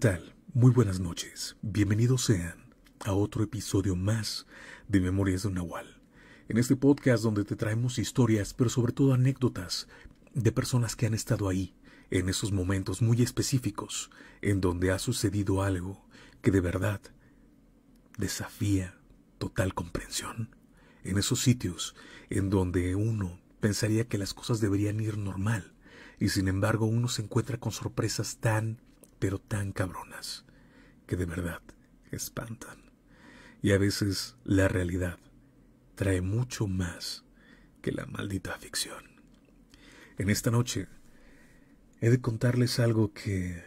tal? Muy buenas noches. Bienvenidos sean a otro episodio más de Memorias de un Nahual. En este podcast donde te traemos historias, pero sobre todo anécdotas de personas que han estado ahí, en esos momentos muy específicos, en donde ha sucedido algo que de verdad desafía total comprensión. En esos sitios en donde uno pensaría que las cosas deberían ir normal, y sin embargo uno se encuentra con sorpresas tan pero tan cabronas, que de verdad espantan. Y a veces la realidad trae mucho más que la maldita ficción. En esta noche he de contarles algo que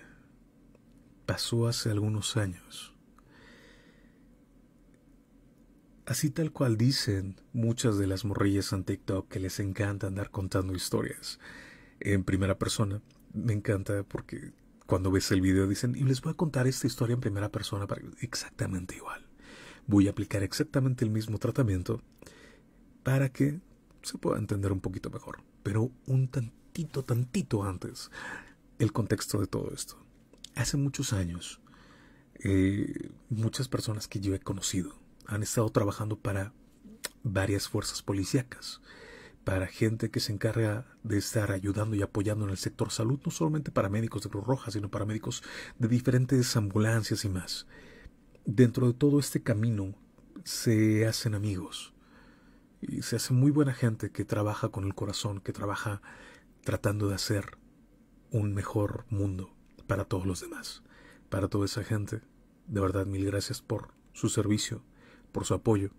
pasó hace algunos años. Así tal cual dicen muchas de las morrillas en TikTok que les encanta andar contando historias en primera persona. Me encanta porque cuando ves el video dicen, y les voy a contar esta historia en primera persona, para... exactamente igual. Voy a aplicar exactamente el mismo tratamiento para que se pueda entender un poquito mejor, pero un tantito, tantito antes el contexto de todo esto. Hace muchos años, eh, muchas personas que yo he conocido han estado trabajando para varias fuerzas policíacas para gente que se encarga de estar ayudando y apoyando en el sector salud, no solamente para médicos de Cruz Roja, sino para médicos de diferentes ambulancias y más. Dentro de todo este camino se hacen amigos y se hace muy buena gente que trabaja con el corazón, que trabaja tratando de hacer un mejor mundo para todos los demás, para toda esa gente. De verdad, mil gracias por su servicio, por su apoyo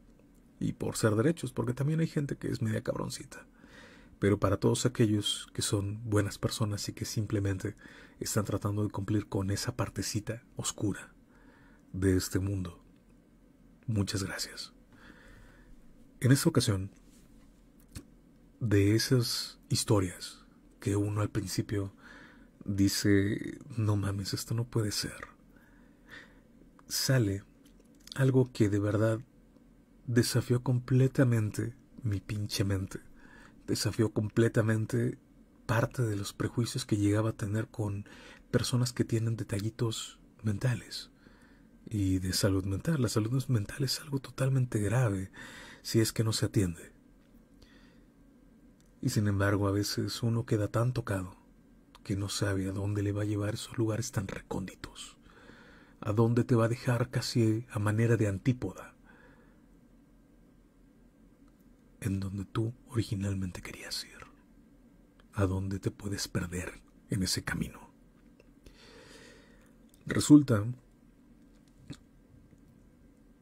y por ser derechos, porque también hay gente que es media cabroncita. Pero para todos aquellos que son buenas personas y que simplemente están tratando de cumplir con esa partecita oscura de este mundo, muchas gracias. En esta ocasión, de esas historias que uno al principio dice, no mames, esto no puede ser, sale algo que de verdad desafió completamente mi pinche mente. Desafió completamente parte de los prejuicios que llegaba a tener con personas que tienen detallitos mentales y de salud mental. La salud mental es algo totalmente grave si es que no se atiende. Y sin embargo, a veces uno queda tan tocado que no sabe a dónde le va a llevar esos lugares tan recónditos, a dónde te va a dejar casi a manera de antípoda. en donde tú originalmente querías ir, a dónde te puedes perder en ese camino. Resulta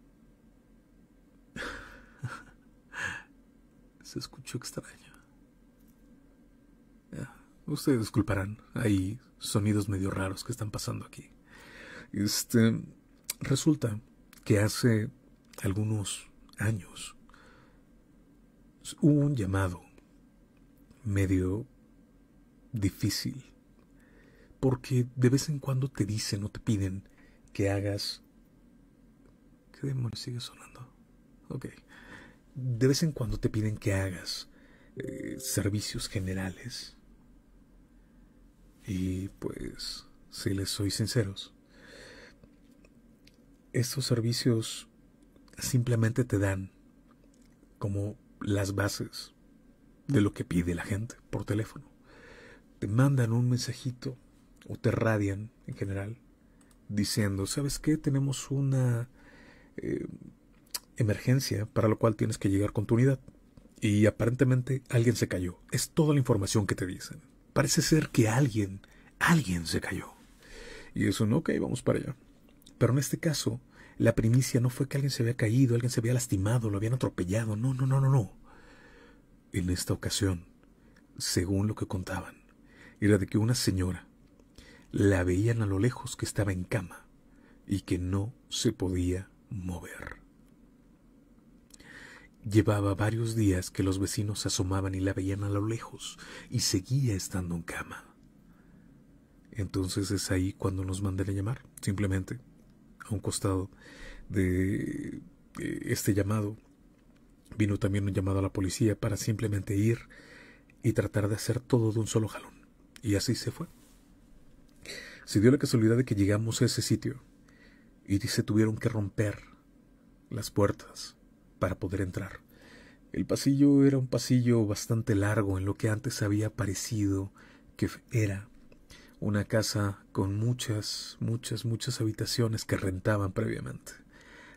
se escuchó extraño. Ustedes disculparán, hay sonidos medio raros que están pasando aquí. Este resulta que hace algunos años hubo un llamado medio difícil, porque de vez en cuando te dicen o te piden que hagas... ¿Qué demonios sigue sonando? Ok. De vez en cuando te piden que hagas eh, servicios generales. Y pues, si les soy sinceros, estos servicios simplemente te dan como las bases de lo que pide la gente por teléfono. Te mandan un mensajito o te radian en general diciendo, ¿sabes qué? Tenemos una eh, emergencia para lo cual tienes que llegar con tu unidad. Y aparentemente alguien se cayó. Es toda la información que te dicen. Parece ser que alguien, alguien se cayó. Y eso no ok, vamos para allá. Pero en este caso, la primicia no fue que alguien se había caído, alguien se había lastimado, lo habían atropellado. No, no, no, no, no. En esta ocasión, según lo que contaban, era de que una señora la veían a lo lejos que estaba en cama y que no se podía mover. Llevaba varios días que los vecinos se asomaban y la veían a lo lejos y seguía estando en cama. Entonces es ahí cuando nos mandan a llamar, simplemente un costado de eh, este llamado, vino también un llamado a la policía para simplemente ir y tratar de hacer todo de un solo jalón. Y así se fue. Se dio la casualidad de que llegamos a ese sitio y se tuvieron que romper las puertas para poder entrar. El pasillo era un pasillo bastante largo en lo que antes había parecido que era una casa con muchas, muchas, muchas habitaciones que rentaban previamente.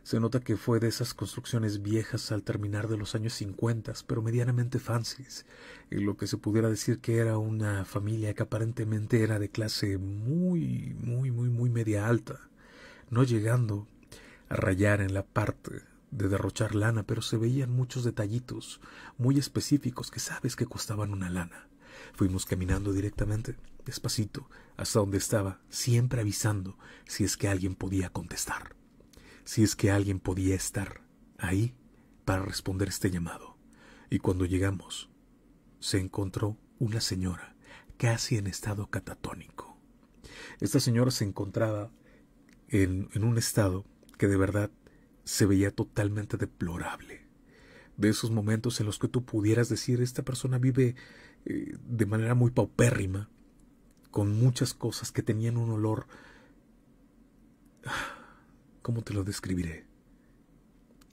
Se nota que fue de esas construcciones viejas al terminar de los años cincuentas pero medianamente fancies, y lo que se pudiera decir que era una familia que aparentemente era de clase muy, muy, muy, muy media alta, no llegando a rayar en la parte de derrochar lana, pero se veían muchos detallitos muy específicos que sabes que costaban una lana. Fuimos caminando directamente, despacito, hasta donde estaba, siempre avisando si es que alguien podía contestar, si es que alguien podía estar ahí para responder este llamado. Y cuando llegamos, se encontró una señora casi en estado catatónico. Esta señora se encontraba en, en un estado que de verdad se veía totalmente deplorable de esos momentos en los que tú pudieras decir esta persona vive de manera muy paupérrima, con muchas cosas que tenían un olor... ¿Cómo te lo describiré?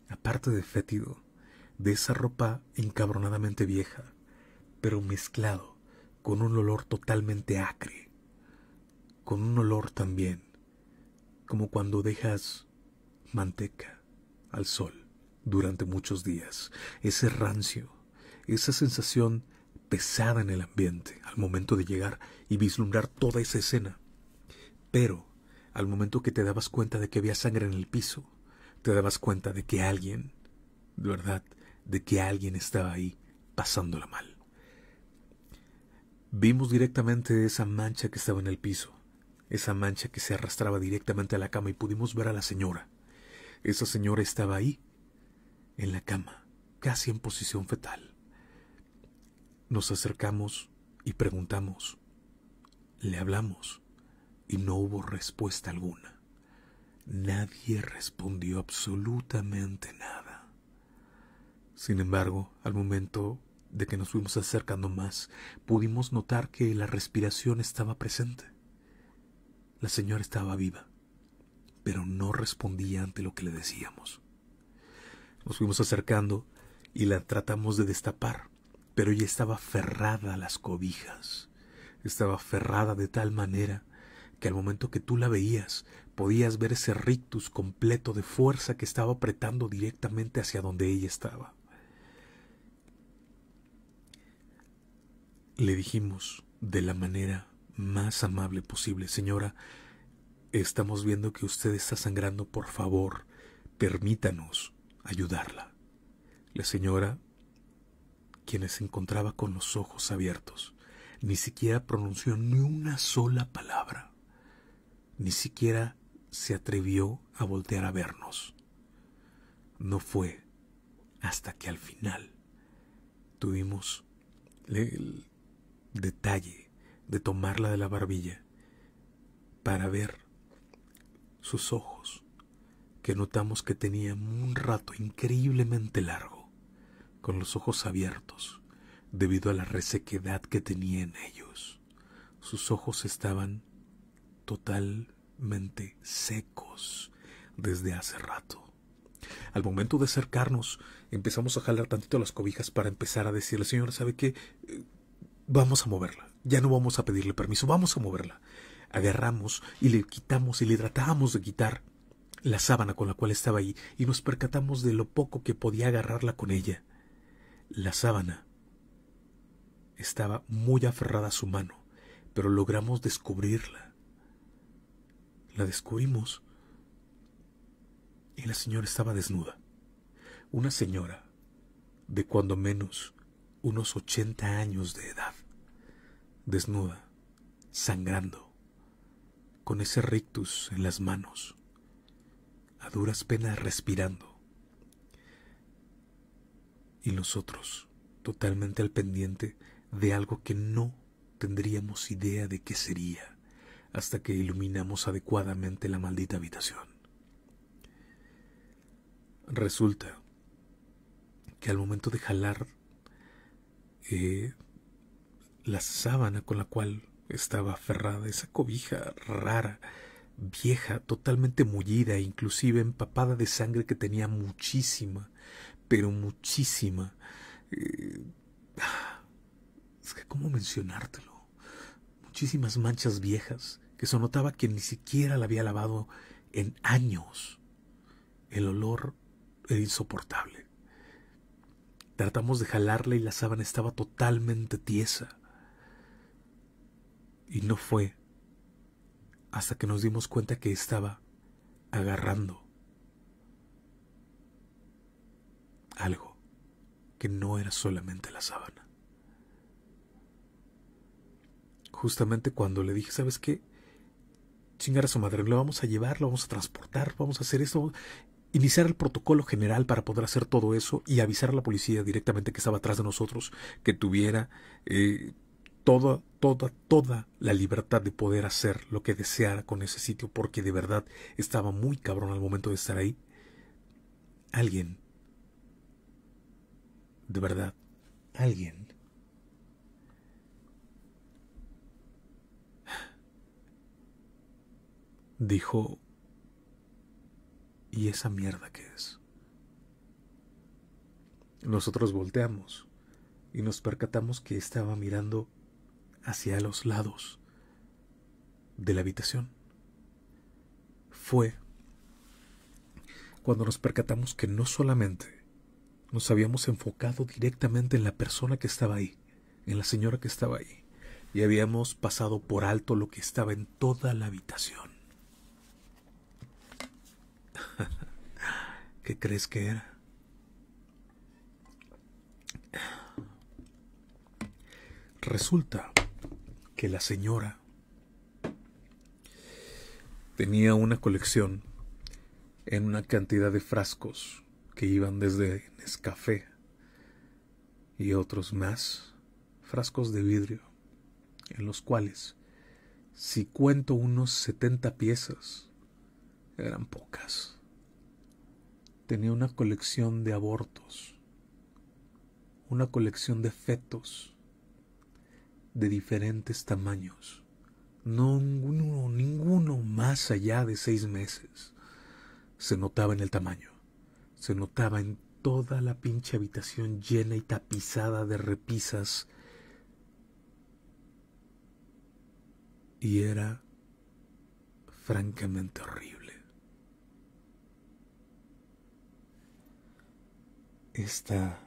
Aparte de fétido, de esa ropa encabronadamente vieja, pero mezclado con un olor totalmente acre, con un olor también como cuando dejas manteca al sol durante muchos días, ese rancio, esa sensación pesada en el ambiente al momento de llegar y vislumbrar toda esa escena. Pero, al momento que te dabas cuenta de que había sangre en el piso, te dabas cuenta de que alguien, de verdad, de que alguien estaba ahí pasándola mal. Vimos directamente esa mancha que estaba en el piso, esa mancha que se arrastraba directamente a la cama y pudimos ver a la señora. Esa señora estaba ahí, en la cama, casi en posición fetal. Nos acercamos y preguntamos. Le hablamos y no hubo respuesta alguna. Nadie respondió absolutamente nada. Sin embargo, al momento de que nos fuimos acercando más, pudimos notar que la respiración estaba presente. La señora estaba viva, pero no respondía ante lo que le decíamos. Nos fuimos acercando y la tratamos de destapar, pero ella estaba aferrada a las cobijas, estaba aferrada de tal manera que al momento que tú la veías podías ver ese rictus completo de fuerza que estaba apretando directamente hacia donde ella estaba. Le dijimos de la manera más amable posible, señora, estamos viendo que usted está sangrando, por favor, permítanos ayudarla. La señora quienes se encontraba con los ojos abiertos. Ni siquiera pronunció ni una sola palabra. Ni siquiera se atrevió a voltear a vernos. No fue hasta que al final tuvimos el detalle de tomarla de la barbilla para ver sus ojos, que notamos que tenían un rato increíblemente largo con los ojos abiertos, debido a la resequedad que tenía en ellos. Sus ojos estaban totalmente secos desde hace rato. Al momento de acercarnos, empezamos a jalar tantito las cobijas para empezar a decirle, señora, ¿sabe qué? Vamos a moverla. Ya no vamos a pedirle permiso, vamos a moverla. Agarramos y le quitamos y le tratábamos de quitar la sábana con la cual estaba ahí y nos percatamos de lo poco que podía agarrarla con ella. La sábana estaba muy aferrada a su mano, pero logramos descubrirla. La descubrimos y la señora estaba desnuda. Una señora de cuando menos unos 80 años de edad, desnuda, sangrando, con ese rictus en las manos, a duras penas respirando y nosotros totalmente al pendiente de algo que no tendríamos idea de qué sería hasta que iluminamos adecuadamente la maldita habitación. Resulta que al momento de jalar eh, la sábana con la cual estaba aferrada, esa cobija rara, vieja, totalmente mullida, inclusive empapada de sangre que tenía muchísima, pero muchísima. Eh, es que, ¿cómo mencionártelo? Muchísimas manchas viejas que se notaba que ni siquiera la había lavado en años. El olor era insoportable. Tratamos de jalarla y la sábana estaba totalmente tiesa. Y no fue hasta que nos dimos cuenta que estaba agarrando algo que no era solamente la sábana. Justamente cuando le dije, ¿sabes qué? Chingar a su madre, lo vamos a llevar, lo vamos a transportar, vamos a hacer esto, iniciar el protocolo general para poder hacer todo eso y avisar a la policía directamente que estaba atrás de nosotros, que tuviera eh, toda, toda, toda la libertad de poder hacer lo que deseara con ese sitio, porque de verdad estaba muy cabrón al momento de estar ahí. Alguien de verdad, alguien. Dijo, ¿y esa mierda qué es? Nosotros volteamos y nos percatamos que estaba mirando hacia los lados de la habitación. Fue cuando nos percatamos que no solamente nos habíamos enfocado directamente en la persona que estaba ahí, en la señora que estaba ahí, y habíamos pasado por alto lo que estaba en toda la habitación. ¿Qué crees que era? Resulta que la señora tenía una colección en una cantidad de frascos que iban desde Nescafé y otros más, frascos de vidrio, en los cuales, si cuento unos setenta piezas, eran pocas. Tenía una colección de abortos, una colección de fetos de diferentes tamaños, no ninguno, ninguno más allá de seis meses se notaba en el tamaño. Se notaba en toda la pinche habitación llena y tapizada de repisas. Y era francamente horrible. Esta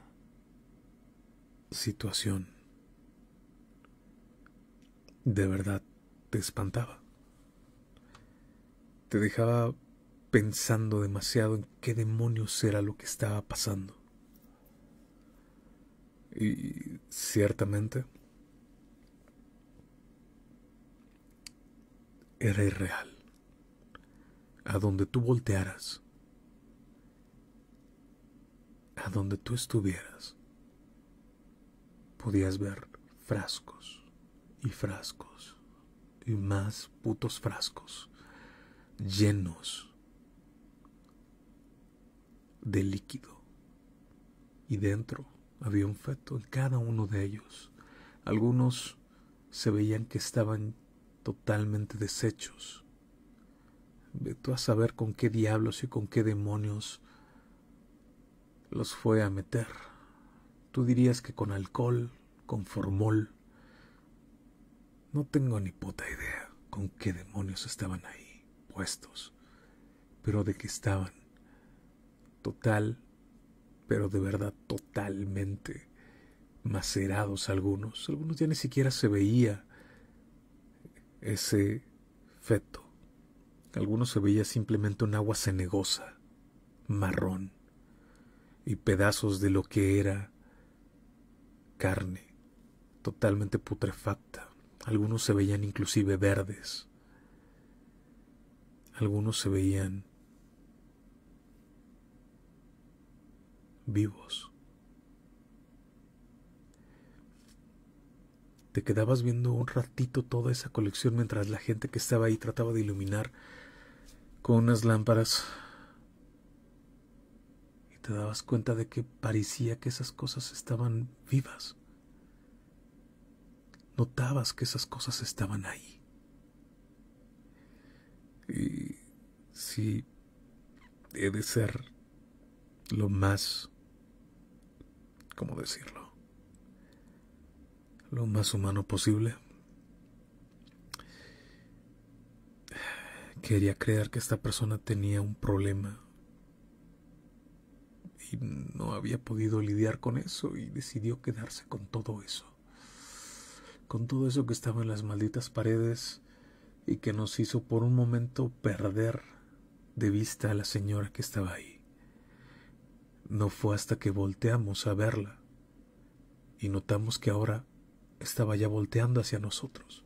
situación de verdad te espantaba. Te dejaba pensando demasiado en qué demonios era lo que estaba pasando. Y ciertamente era irreal. A donde tú voltearas, a donde tú estuvieras, podías ver frascos y frascos y más putos frascos llenos de líquido. Y dentro había un feto en cada uno de ellos. Algunos se veían que estaban totalmente deshechos. Veto a saber con qué diablos y con qué demonios los fue a meter. Tú dirías que con alcohol, con formol. No tengo ni puta idea con qué demonios estaban ahí puestos, pero de que estaban total, pero de verdad totalmente macerados algunos. Algunos ya ni siquiera se veía ese feto. Algunos se veía simplemente un agua cenegosa, marrón, y pedazos de lo que era carne, totalmente putrefacta. Algunos se veían inclusive verdes. Algunos se veían vivos. Te quedabas viendo un ratito toda esa colección mientras la gente que estaba ahí trataba de iluminar con unas lámparas y te dabas cuenta de que parecía que esas cosas estaban vivas. Notabas que esas cosas estaban ahí. Y si he de ser lo más ¿cómo decirlo? Lo más humano posible. Quería creer que esta persona tenía un problema y no había podido lidiar con eso y decidió quedarse con todo eso. Con todo eso que estaba en las malditas paredes y que nos hizo por un momento perder de vista a la señora que estaba ahí. No fue hasta que volteamos a verla y notamos que ahora estaba ya volteando hacia nosotros.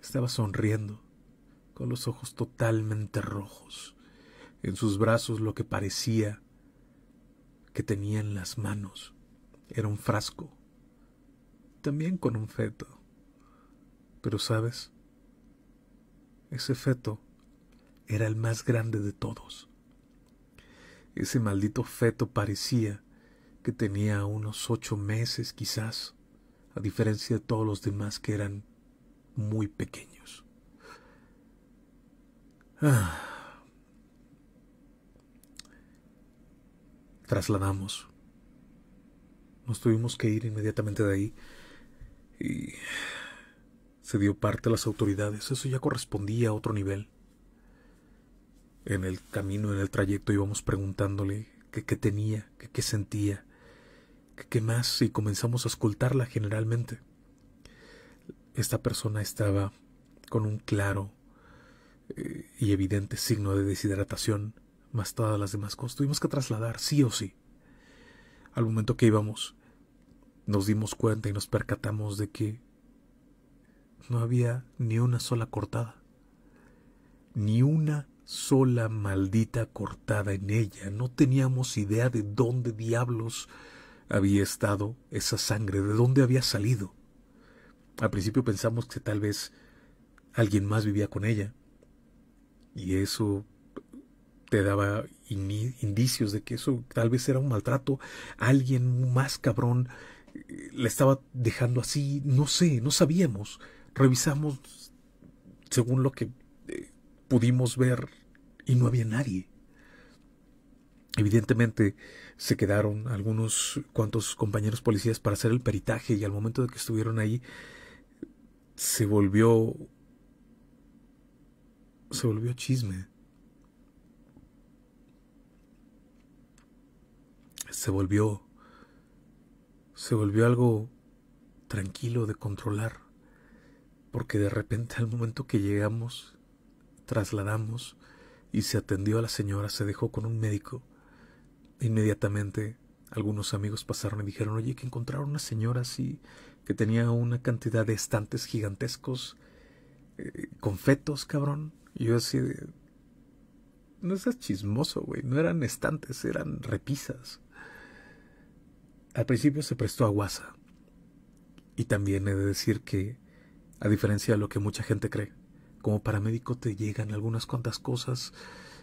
Estaba sonriendo, con los ojos totalmente rojos, en sus brazos lo que parecía que tenía en las manos era un frasco, también con un feto. Pero sabes, ese feto era el más grande de todos. Ese maldito feto parecía que tenía unos ocho meses quizás, a diferencia de todos los demás que eran muy pequeños. Ah. Trasladamos. Nos tuvimos que ir inmediatamente de ahí y se dio parte a las autoridades. Eso ya correspondía a otro nivel en el camino, en el trayecto, íbamos preguntándole qué, tenía, qué, sentía, qué, más, y comenzamos a escultarla generalmente. Esta persona estaba con un claro eh, y evidente signo de deshidratación, más todas las demás cosas. Tuvimos que trasladar, sí o sí. Al momento que íbamos, nos dimos cuenta y nos percatamos de que no había ni una sola cortada, ni una sola maldita cortada en ella. No teníamos idea de dónde diablos había estado esa sangre, de dónde había salido. Al principio pensamos que tal vez alguien más vivía con ella. Y eso te daba indicios de que eso tal vez era un maltrato. Alguien más cabrón eh, la estaba dejando así. No sé, no sabíamos. Revisamos según lo que eh, pudimos ver y no había nadie. Evidentemente se quedaron algunos cuantos compañeros policías para hacer el peritaje y al momento de que estuvieron ahí se volvió se volvió chisme. Se volvió se volvió algo tranquilo de controlar, porque de repente al momento que llegamos, trasladamos y se atendió a la señora, se dejó con un médico. Inmediatamente algunos amigos pasaron y dijeron, oye, que encontraron una señora así, que tenía una cantidad de estantes gigantescos, confetos eh, con fetos, cabrón. yo así No seas chismoso, güey. No eran estantes, eran repisas. Al principio se prestó a guasa. Y también he de decir que, a diferencia de lo que mucha gente cree, como paramédico te llegan algunas cuantas cosas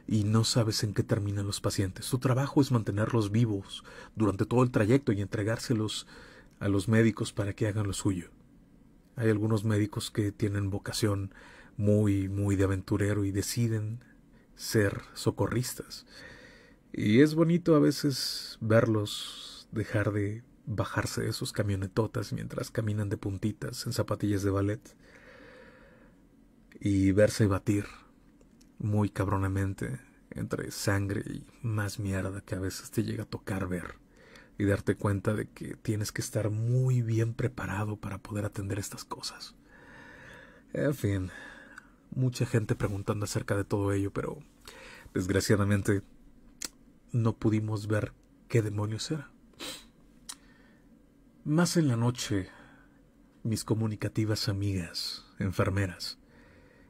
y no sabes en qué terminan los pacientes. Su trabajo es mantenerlos vivos durante todo el trayecto y entregárselos a los médicos para que hagan lo suyo. Hay algunos médicos que tienen vocación muy, muy de aventurero y deciden ser socorristas. Y es bonito a veces verlos dejar de bajarse de esos camionetotas mientras caminan de puntitas en zapatillas de ballet y verse y batir muy cabronamente entre sangre y más mierda que a veces te llega a tocar ver y darte cuenta de que tienes que estar muy bien preparado para poder atender estas cosas. En fin, mucha gente preguntando acerca de todo ello, pero desgraciadamente no pudimos ver qué demonios era. Más en la noche, mis comunicativas amigas, enfermeras,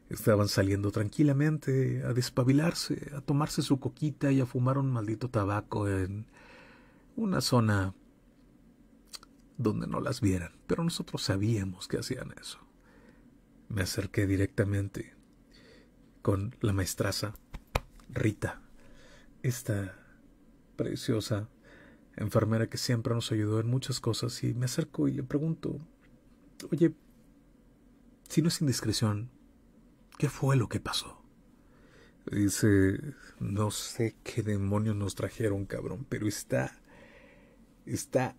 Estaban saliendo tranquilamente a despabilarse, a tomarse su coquita y a fumar un maldito tabaco en una zona donde no las vieran, pero nosotros sabíamos que hacían eso. Me acerqué directamente con la maestraza Rita, esta preciosa enfermera que siempre nos ayudó en muchas cosas, y me acerco y le pregunto, oye, si no es indiscreción, ¿Qué fue lo que pasó? Dice, no sé qué demonios nos trajeron, cabrón, pero está, está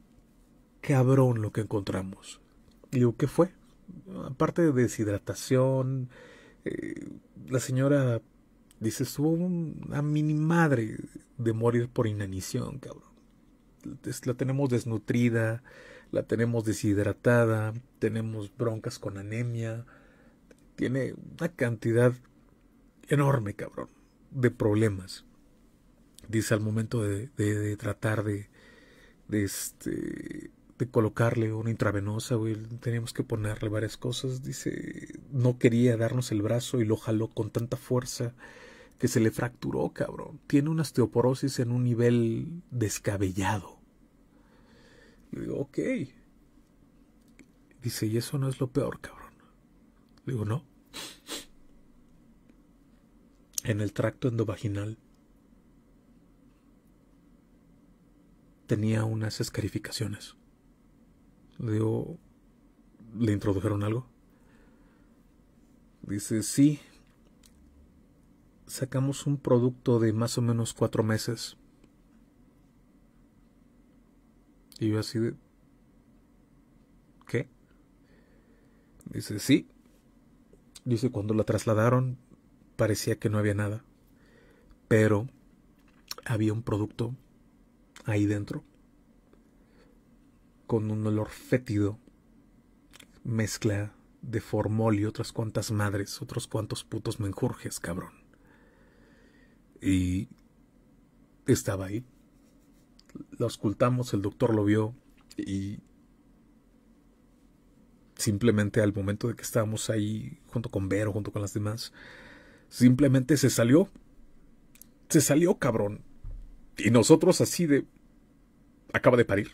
cabrón lo que encontramos. Y digo, ¿qué fue? Aparte de deshidratación, eh, la señora dice, estuvo una mini madre de morir por inanición, cabrón. La tenemos desnutrida, la tenemos deshidratada, tenemos broncas con anemia, tiene una cantidad enorme, cabrón, de problemas. Dice al momento de, tratar de, este, de colocarle una intravenosa, güey, teníamos que ponerle varias cosas. Dice, no quería darnos el brazo y lo jaló con tanta fuerza que se le fracturó, cabrón. Tiene una osteoporosis en un nivel descabellado. Le digo, ok. Dice, y eso no es lo peor, cabrón Digo, no. En el tracto endovaginal tenía unas escarificaciones. Le digo, ¿le introdujeron algo? Dice, sí. Sacamos un producto de más o menos cuatro meses. Y yo así de... ¿Qué? Dice, sí. Dice, cuando la trasladaron parecía que no había nada, pero había un producto ahí dentro con un olor fétido, mezcla de formol y otras cuantas madres, otros cuantos putos menjurjes, cabrón. Y estaba ahí. La ocultamos el doctor lo vio y simplemente al momento de que estábamos ahí junto con Vero, junto con las demás, simplemente se salió. Se salió, cabrón. Y nosotros así de... Acaba de parir.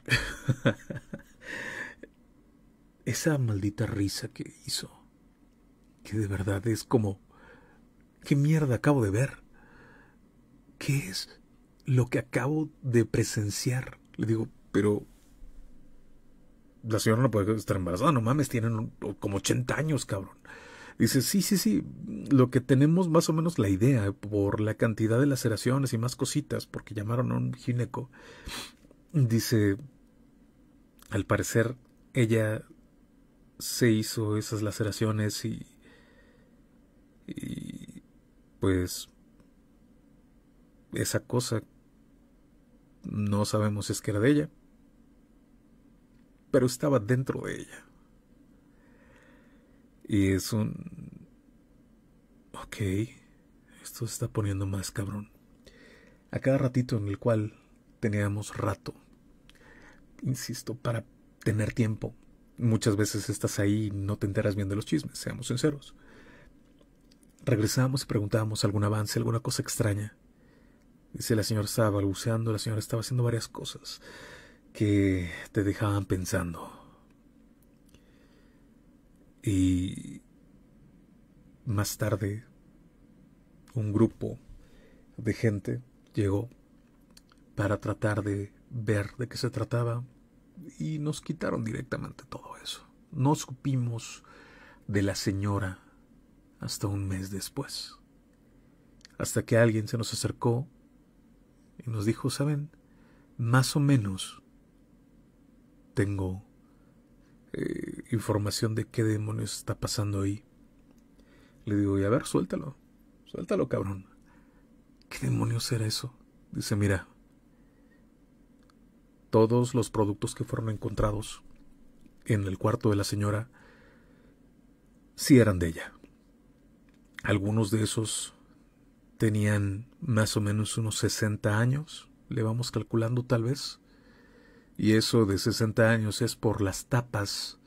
Esa maldita risa que hizo. Que de verdad es como... ¿Qué mierda acabo de ver? ¿Qué es lo que acabo de presenciar? Le digo, pero la señora no puede estar embarazada, no mames, tienen como 80 años, cabrón. Dice, sí, sí, sí, lo que tenemos más o menos la idea por la cantidad de laceraciones y más cositas, porque llamaron a un gineco. Dice, al parecer ella se hizo esas laceraciones y, y pues esa cosa no sabemos si es que era de ella pero estaba dentro de ella. Y es un... Ok, esto se está poniendo más cabrón. A cada ratito en el cual teníamos rato, insisto, para tener tiempo. Muchas veces estás ahí y no te enteras bien de los chismes, seamos sinceros. Regresábamos y preguntábamos algún avance, alguna cosa extraña. Dice, la señora estaba balbuceando, la señora estaba haciendo varias cosas que te dejaban pensando. Y más tarde, un grupo de gente llegó para tratar de ver de qué se trataba y nos quitaron directamente todo eso. No supimos de la señora hasta un mes después, hasta que alguien se nos acercó y nos dijo, ¿saben? Más o menos tengo eh, información de qué demonios está pasando ahí. Le digo, y a ver, suéltalo, suéltalo, cabrón. ¿Qué demonios era eso? Dice, mira, todos los productos que fueron encontrados en el cuarto de la señora sí eran de ella. Algunos de esos tenían más o menos unos 60 años, le vamos calculando tal vez. Y eso de 60 años es por las tapas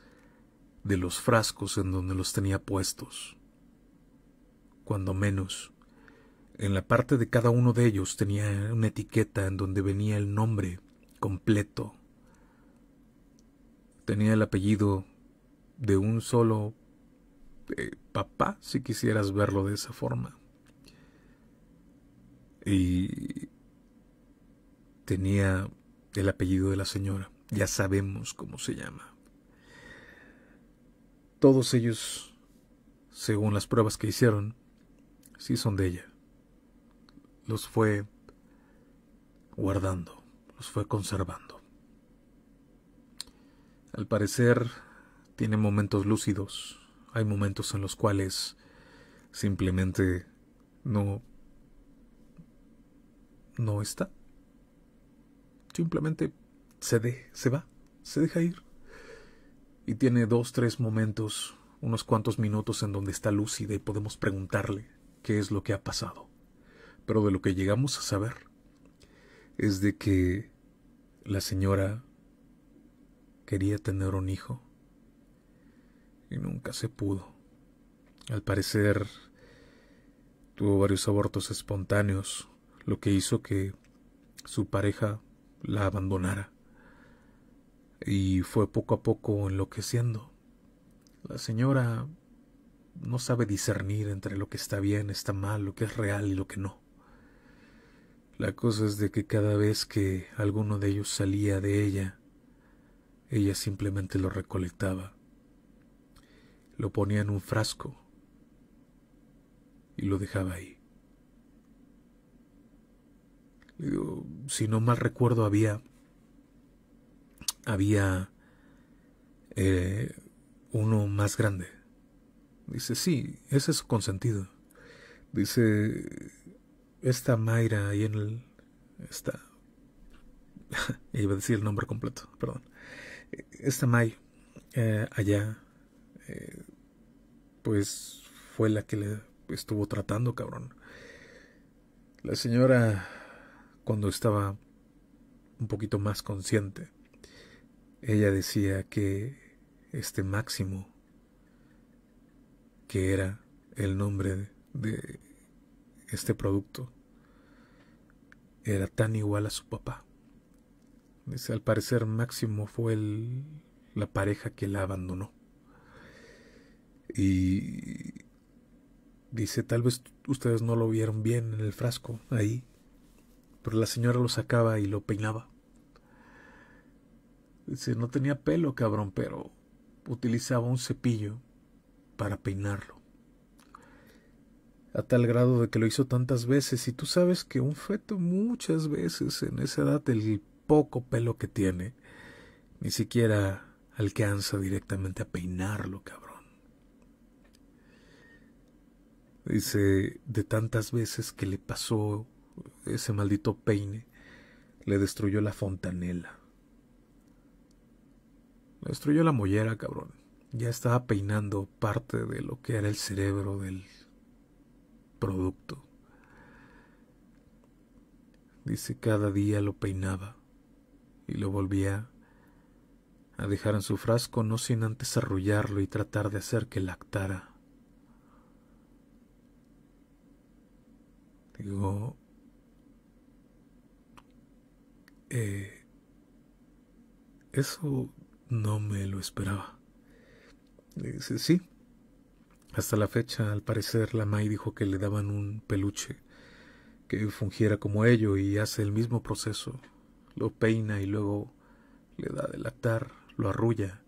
de los frascos en donde los tenía puestos. Cuando menos, en la parte de cada uno de ellos tenía una etiqueta en donde venía el nombre completo. Tenía el apellido de un solo eh, papá, si quisieras verlo de esa forma. Y tenía el apellido de la señora. Ya sabemos cómo se llama. Todos ellos, según las pruebas que hicieron, sí son de ella. Los fue guardando, los fue conservando. Al parecer, tiene momentos lúcidos. Hay momentos en los cuales simplemente no no está simplemente se, dé, se va, se deja ir. Y tiene dos, tres momentos, unos cuantos minutos en donde está lúcida y podemos preguntarle qué es lo que ha pasado. Pero de lo que llegamos a saber es de que la señora quería tener un hijo y nunca se pudo. Al parecer tuvo varios abortos espontáneos, lo que hizo que su pareja la abandonara. Y fue poco a poco enloqueciendo. La señora no sabe discernir entre lo que está bien, está mal, lo que es real y lo que no. La cosa es de que cada vez que alguno de ellos salía de ella, ella simplemente lo recolectaba, lo ponía en un frasco y lo dejaba ahí si no mal recuerdo, había. Había. Eh, uno más grande. Dice, sí, ese es su consentido. Dice, esta Mayra ahí en el... Esta... iba a decir el nombre completo, perdón. Esta May eh, allá, eh, pues fue la que le estuvo tratando, cabrón. La señora cuando estaba un poquito más consciente. Ella decía que este Máximo, que era el nombre de este producto, era tan igual a su papá. Dice, al parecer Máximo fue la pareja que la abandonó. Y dice, tal vez ustedes no lo vieron bien en el frasco ahí, pero la señora lo sacaba y lo peinaba. Dice, no tenía pelo, cabrón, pero utilizaba un cepillo para peinarlo. A tal grado de que lo hizo tantas veces, y tú sabes que un feto muchas veces en esa edad el poco pelo que tiene, ni siquiera alcanza directamente a peinarlo, cabrón. Dice, de tantas veces que le pasó ese maldito peine le destruyó la fontanela. destruyó la mollera, cabrón. Ya estaba peinando parte de lo que era el cerebro del producto. Dice, cada día lo peinaba y lo volvía a dejar en su frasco, no sin antes arrullarlo y tratar de hacer que lactara. Digo, Eh, eso no me lo esperaba. Dice, eh, sí. Hasta la fecha, al parecer, la May dijo que le daban un peluche que fungiera como ello y hace el mismo proceso. Lo peina y luego le da de lactar, lo arrulla.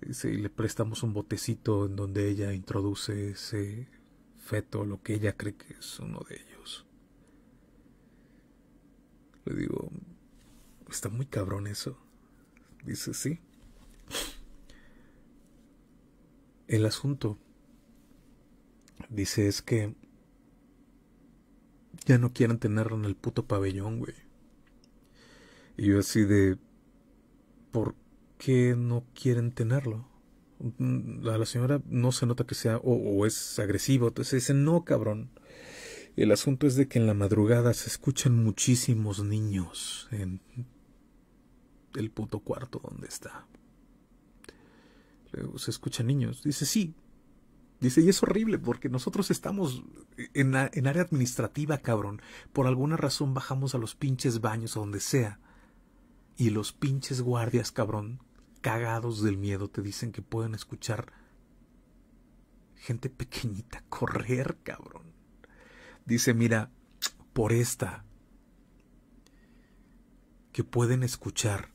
Dice, eh, y le prestamos un botecito en donde ella introduce ese feto, lo que ella cree que es uno de ellos. Le digo, Está muy cabrón eso. Dice, sí. El asunto, dice, es que ya no quieren tenerlo en el puto pabellón, güey. Y yo así de, ¿por qué no quieren tenerlo? Mm, a la señora no se nota que sea, o, es agresivo, entonces dice, no, cabrón. El asunto es de que en la madrugada se escuchan muchísimos niños en el punto cuarto donde está. se escuchan niños. Dice, sí. Dice, y es horrible porque nosotros estamos en, área administrativa, cabrón. Por alguna razón bajamos a los pinches baños, o donde sea. Y los pinches guardias, cabrón, cagados del miedo, te dicen que pueden escuchar gente pequeñita correr, cabrón. Dice, mira, por esta, que pueden escuchar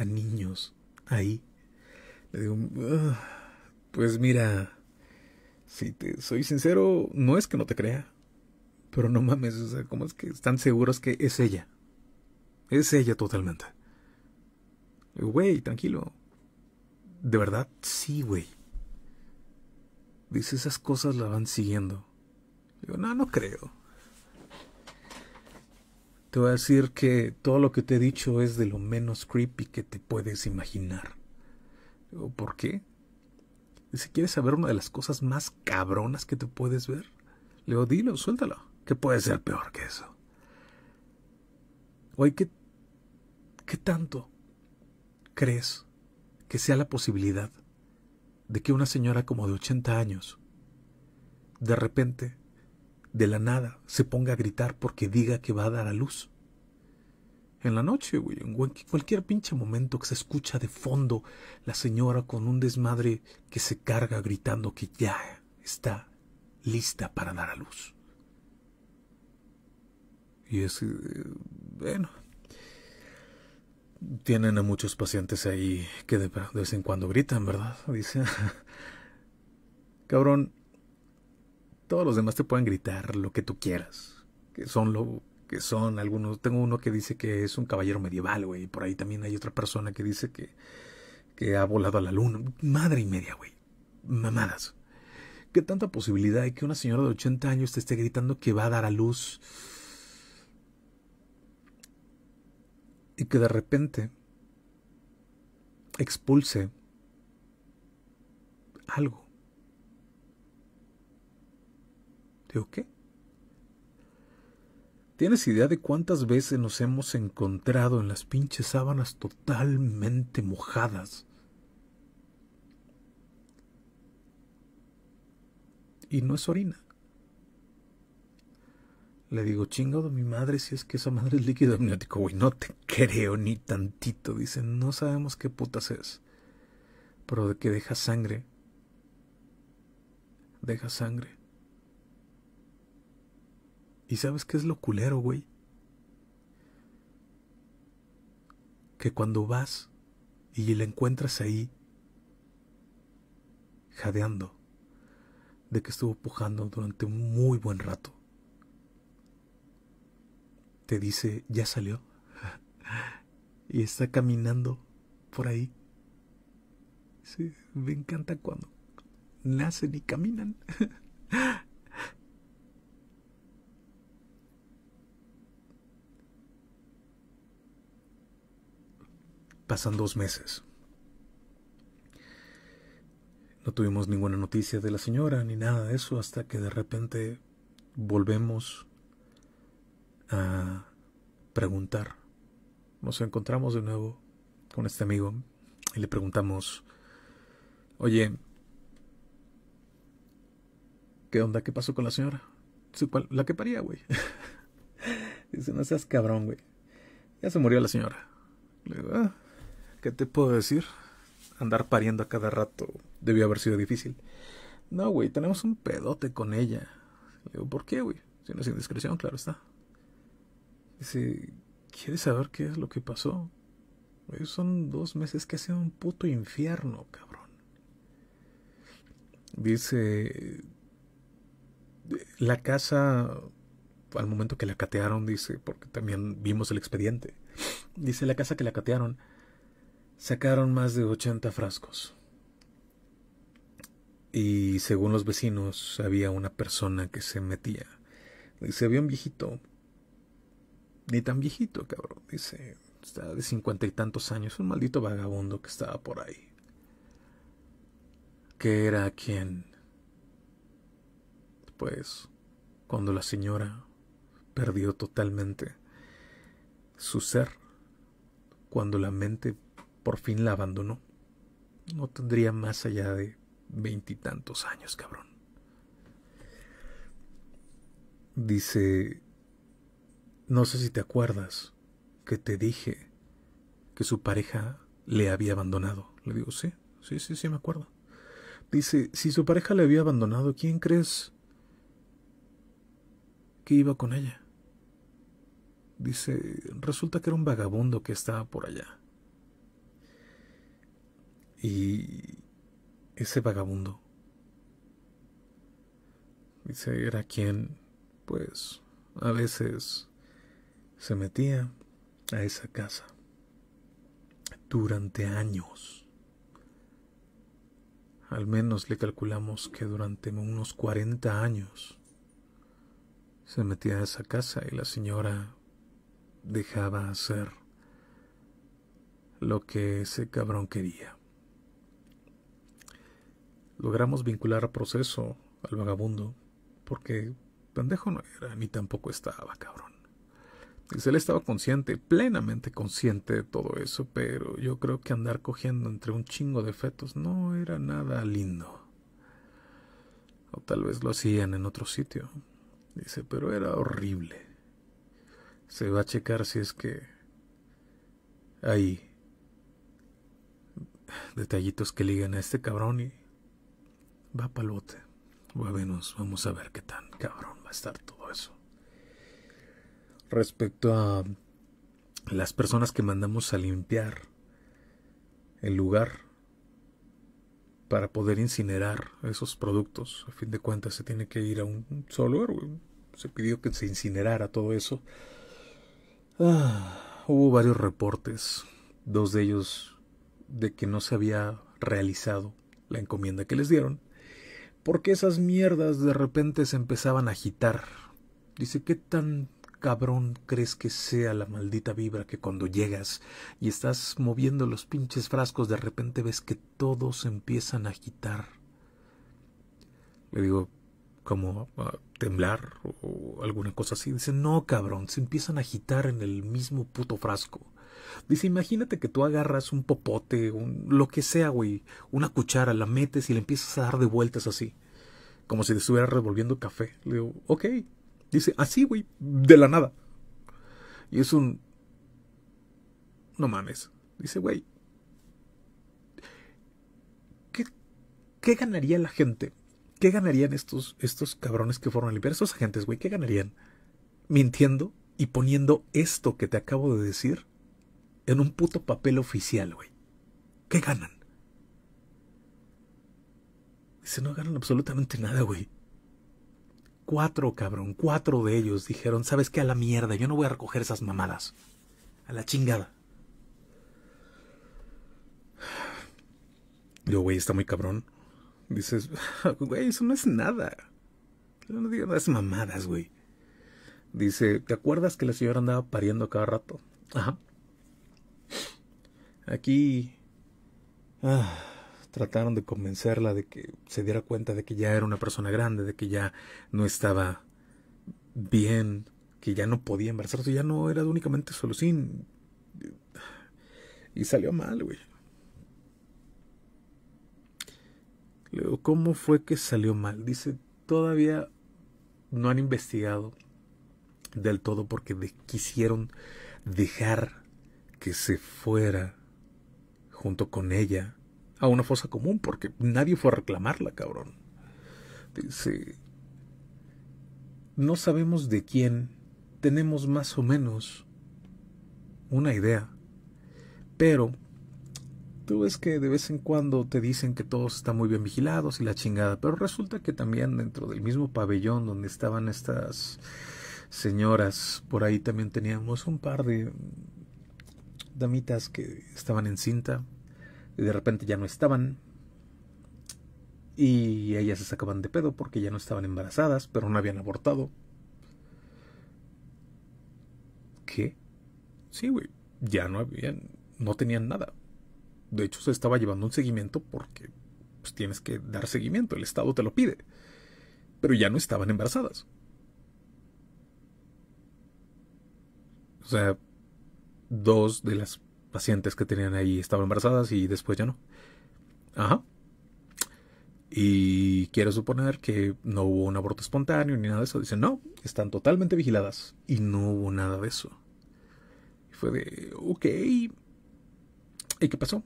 a niños ahí. Le digo, ah, pues mira, si te soy sincero, no es que no te crea, pero no mames, o ¿cómo es que están seguros que es ella? Es ella totalmente. güey, tranquilo. De verdad, sí, güey. Dice, esas cosas la van siguiendo. digo, no, no creo te voy a decir que todo lo que te he dicho es de lo menos creepy que te puedes imaginar. ¿Por qué? Si quieres saber una de las cosas más cabronas que te puedes ver, le dilo, suéltalo. ¿Qué puede ser peor que eso? Oye, ¿qué, ¿qué tanto crees que sea la posibilidad de que una señora como de 80 años de repente de la nada se ponga a gritar porque diga que va a dar a luz. En la noche, güey, en cualquier pinche momento que se escucha de fondo la señora con un desmadre que se carga gritando que ya está lista para dar a luz. Y es, eh, bueno, tienen a muchos pacientes ahí que de vez en cuando gritan, ¿verdad? Dice, cabrón, todos los demás te pueden gritar lo que tú quieras, que son lo que son algunos. Tengo uno que dice que es un caballero medieval, güey. Por ahí también hay otra persona que dice que, que ha volado a la luna. Madre y media, güey. Mamadas. ¿Qué tanta posibilidad hay que una señora de 80 años te esté gritando que va a dar a luz? Y que de repente expulse algo. ¿Digo qué? ¿Tienes idea de cuántas veces nos hemos encontrado en las pinches sábanas totalmente mojadas? Y no es orina. Le digo, chingado mi madre, si es que esa madre es líquido amniótico, güey, no te creo ni tantito. Dicen, no sabemos qué putas es. Pero de que deja sangre. Deja sangre. ¿Y sabes qué es lo culero, güey? Que cuando vas y la encuentras ahí, jadeando, de que estuvo pujando durante un muy buen rato, te dice, ya salió, y está caminando por ahí. Sí, me encanta cuando nacen y caminan. Pasan dos meses. No tuvimos ninguna noticia de la señora ni nada de eso hasta que de repente volvemos a preguntar. Nos encontramos de nuevo con este amigo y le preguntamos, oye, ¿qué onda? ¿Qué pasó con la señora? La que paría, güey. Dice, no seas cabrón, güey. Ya se murió la señora. Le digo, ah, ¿Qué te puedo decir? Andar pariendo a cada rato debió haber sido difícil. No, güey, tenemos un pedote con ella. ¿por qué, güey? Si no es indiscreción, claro está. Dice, ¿quieres saber qué es lo que pasó? son dos meses que ha sido un puto infierno, cabrón. Dice, la casa, al momento que la catearon, dice, porque también vimos el expediente, dice la casa que la catearon Sacaron más de 80 frascos. Y según los vecinos, había una persona que se metía. Dice, había un viejito. Ni tan viejito, cabrón. Dice, estaba de cincuenta y tantos años, un maldito vagabundo que estaba por ahí. Que era quien... Pues, cuando la señora perdió totalmente su ser, cuando la mente por fin la abandonó. No tendría más allá de veintitantos años, cabrón. Dice, no sé si te acuerdas que te dije que su pareja le había abandonado. Le digo, sí, sí, sí, sí, me acuerdo. Dice, si su pareja le había abandonado, ¿quién crees que iba con ella? Dice, resulta que era un vagabundo que estaba por allá y ese vagabundo. Dice, era quien, pues, a veces se metía a esa casa durante años. Al menos le calculamos que durante unos 40 años se metía a esa casa y la señora dejaba hacer lo que ese cabrón quería logramos vincular a proceso al vagabundo, porque pendejo no era ni tampoco estaba, cabrón. Él estaba consciente, plenamente consciente de todo eso, pero yo creo que andar cogiendo entre un chingo de fetos no era nada lindo. O tal vez lo hacían en otro sitio. Dice, pero era horrible. Se va a checar si es que hay detallitos que ligan a este cabrón y va palote, bote, Vamos a ver qué tan cabrón va a estar todo eso. Respecto a las personas que mandamos a limpiar el lugar para poder incinerar esos productos, a fin de cuentas se tiene que ir a un solo lugar. Se pidió que se incinerara todo eso. Ah, hubo varios reportes, dos de ellos de que no se había realizado la encomienda que les dieron porque esas mierdas de repente se empezaban a agitar. Dice, ¿qué tan cabrón crees que sea la maldita vibra que cuando llegas y estás moviendo los pinches frascos de repente ves que todos empiezan a agitar? Le digo, como temblar o alguna cosa así. Dice, no, cabrón, se empiezan a agitar en el mismo puto frasco. Dice, imagínate que tú agarras un popote, un, lo que sea, güey, una cuchara, la metes y le empiezas a dar de vueltas así, como si te estuviera revolviendo café. Le digo, ok. Dice, así, güey, de la nada. Y es un... No mames. Dice, güey, ¿qué, ¿qué ganaría la gente? ¿Qué ganarían estos, estos cabrones que fueron a limpiar? Estos agentes, güey, ¿qué ganarían? Mintiendo y poniendo esto que te acabo de decir en un puto papel oficial, güey. ¿Qué ganan? Dice, no ganan absolutamente nada, güey. Cuatro, cabrón, cuatro de ellos dijeron, ¿sabes qué? A la mierda, yo no voy a recoger esas mamadas. A la chingada. Yo, güey, está muy cabrón. Dices, güey, eso no es nada. No nada, es mamadas, güey. Dice, ¿te acuerdas que la señora andaba pariendo cada rato? Ajá. Aquí ah, trataron de convencerla de que se diera cuenta de que ya era una persona grande, de que ya no estaba bien, que ya no podía embarazarse, ya no era únicamente Solucín. Y salió mal, güey. ¿cómo fue que salió mal? Dice, todavía no han investigado del todo porque quisieron dejar que se fuera junto con ella a una fosa común porque nadie fue a reclamarla, cabrón. Dice, no sabemos de quién, tenemos más o menos una idea, pero tú ves que de vez en cuando te dicen que todos están muy bien vigilados y la chingada, pero resulta que también dentro del mismo pabellón donde estaban estas señoras, por ahí también teníamos un par de damitas que estaban en cinta y de repente ya no estaban. Y ellas se sacaban de pedo porque ya no estaban embarazadas, pero no habían abortado. ¿Qué? Sí, güey. Ya no habían, no tenían nada. De hecho, se estaba llevando un seguimiento porque pues, tienes que dar seguimiento, el Estado te lo pide. Pero ya no estaban embarazadas. O sea, dos de las pacientes que tenían ahí estaban embarazadas y después ya no. Ajá. Y quiero suponer que no hubo un aborto espontáneo ni nada de eso. Dicen, no, están totalmente vigiladas. Y no hubo nada de eso. Y fue de, ok. ¿Y qué pasó?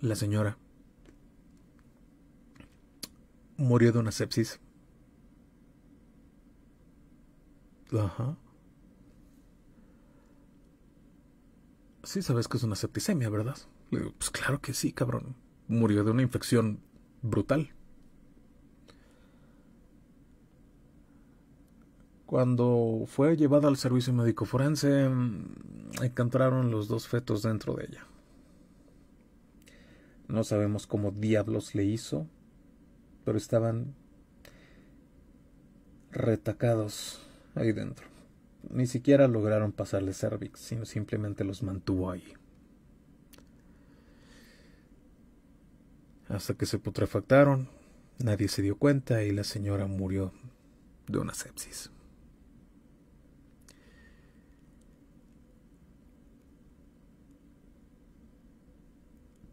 La señora murió de una sepsis. Ajá. Sí sabes que es una septicemia, ¿verdad? pues claro que sí, cabrón. Murió de una infección brutal. Cuando fue llevada al servicio médico forense, encontraron los dos fetos dentro de ella. No sabemos cómo diablos le hizo, pero estaban retacados ahí dentro. Ni siquiera lograron pasarle cervix, sino simplemente los mantuvo ahí. Hasta que se putrefactaron, nadie se dio cuenta y la señora murió de una sepsis.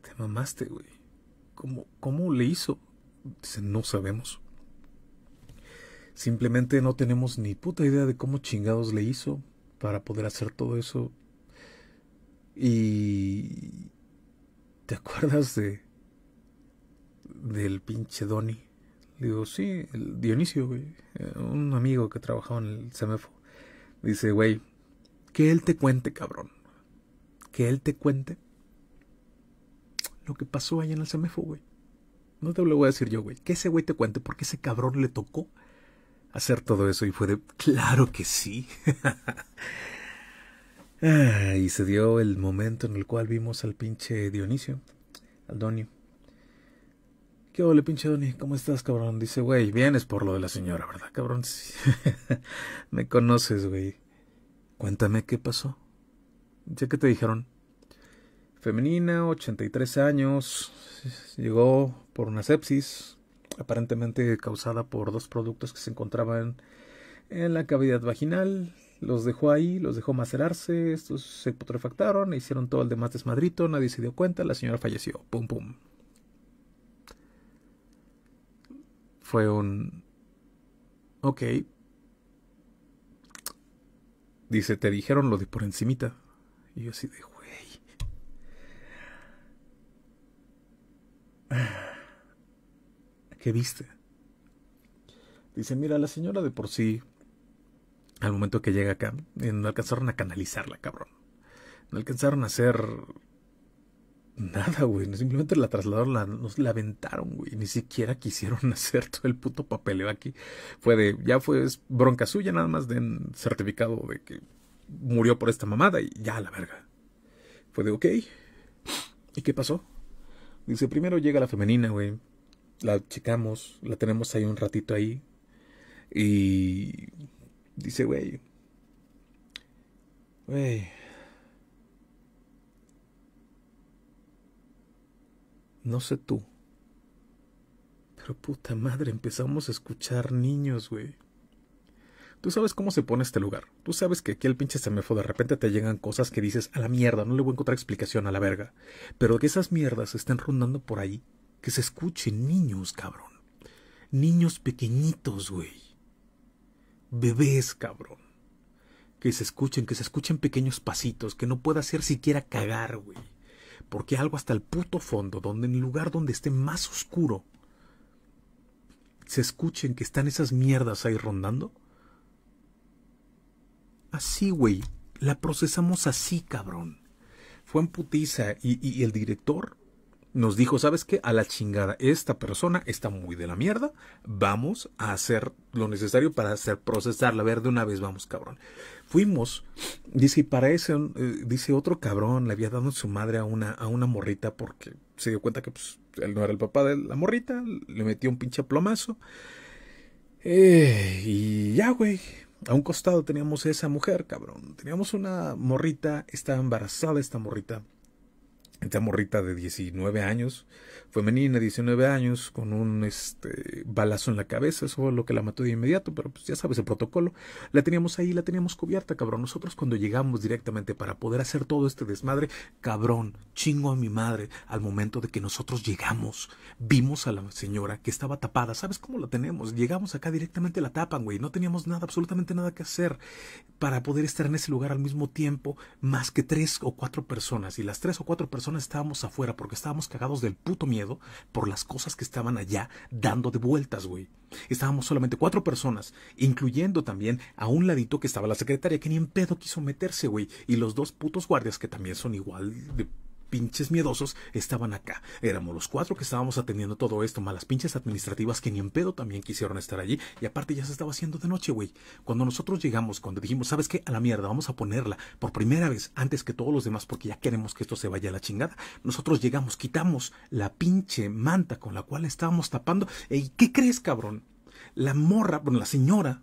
Te mamaste, güey. ¿Cómo, ¿Cómo le hizo? dice no sabemos. Simplemente no tenemos ni puta idea de cómo chingados le hizo para poder hacer todo eso. Y... ¿Te acuerdas de... del pinche Donnie? Digo, sí, el Dionisio, güey. Eh, un amigo que trabajaba en el CEMEFO. Dice, güey, que él te cuente, cabrón. Que él te cuente lo que pasó allá en el CEMEFO, güey. No te lo voy a decir yo, güey. Que ese güey te cuente por qué ese cabrón le tocó hacer todo eso y fue de, claro que sí. y se dio el momento en el cual vimos al pinche Dionisio, al Donio. ¿Qué ole, pinche Doni? ¿Cómo estás, cabrón? Dice, güey, vienes por lo de la señora, ¿verdad, cabrón? Me conoces, güey. Cuéntame qué pasó. Ya que te dijeron. Femenina, 83 años. Llegó por una sepsis, aparentemente causada por dos productos que se encontraban en la cavidad vaginal. Los dejó ahí, los dejó macerarse, estos se putrefactaron, hicieron todo el demás desmadrito, nadie se dio cuenta, la señora falleció. Pum, pum. Fue un... Ok. Dice, te dijeron lo de por encimita. Y yo así de, güey. ¿Qué viste. Dice, mira, la señora de por sí, al momento que llega acá, eh, no alcanzaron a canalizarla, cabrón. No alcanzaron a hacer nada, güey. Simplemente la trasladaron, la, nos la aventaron, güey. Ni siquiera quisieron hacer todo el puto papeleo aquí. Fue de, ya fue bronca suya, nada más den certificado de que murió por esta mamada y ya, la verga. Fue de, ok. ¿Y qué pasó? Dice, primero llega la femenina, güey la checamos, la tenemos ahí un ratito ahí. Y dice, güey, güey, no sé tú, pero puta madre, empezamos a escuchar niños, güey. Tú sabes cómo se pone este lugar. Tú sabes que aquí el pinche semefo de repente te llegan cosas que dices a la mierda, no le voy a encontrar explicación a la verga. Pero que esas mierdas estén rondando por ahí que se escuchen niños, cabrón. Niños pequeñitos, güey. Bebés, cabrón. Que se escuchen, que se escuchen pequeños pasitos, que no pueda ser siquiera cagar, güey. Porque algo hasta el puto fondo, donde en el lugar donde esté más oscuro, se escuchen que están esas mierdas ahí rondando. Así, güey. La procesamos así, cabrón. Fue en putiza y el director nos dijo, ¿sabes qué? A la chingada, esta persona está muy de la mierda, vamos a hacer lo necesario para hacer procesarla, a ver de una vez, vamos, cabrón. Fuimos, dice, y para ese, eh, dice, otro cabrón le había dado su madre a una, a una morrita porque se dio cuenta que pues, él no era el papá de la morrita, le metió un pinche plomazo. Eh, y ya, güey, a un costado teníamos esa mujer, cabrón, teníamos una morrita, estaba embarazada esta morrita esta morrita de 19 años, femenina, 19 años, con un este, balazo en la cabeza, eso fue lo que la mató de inmediato, pero pues ya sabes, el protocolo, la teníamos ahí, la teníamos cubierta, cabrón. Nosotros cuando llegamos directamente para poder hacer todo este desmadre, cabrón, chingo a mi madre, al momento de que nosotros llegamos, vimos a la señora que estaba tapada, ¿sabes cómo la tenemos? Llegamos acá directamente la tapan, güey, no teníamos nada, absolutamente nada que hacer para poder estar en ese lugar al mismo tiempo, más que tres o cuatro personas, y las tres o cuatro personas estábamos afuera porque estábamos cagados del puto miedo por las cosas que estaban allá dando de vueltas, güey. Estábamos solamente cuatro personas, incluyendo también a un ladito que estaba la secretaria que ni en pedo quiso meterse, güey, y los dos putos guardias que también son igual de pinches miedosos estaban acá. Éramos los cuatro que estábamos atendiendo todo esto, malas pinches administrativas que ni en pedo también quisieron estar allí. Y aparte ya se estaba haciendo de noche, güey. Cuando nosotros llegamos, cuando dijimos, ¿sabes qué? A la mierda, vamos a ponerla por primera vez antes que todos los demás porque ya queremos que esto se vaya a la chingada. Nosotros llegamos, quitamos la pinche manta con la cual estábamos tapando. ¿Y qué crees, cabrón? La morra, bueno, la señora,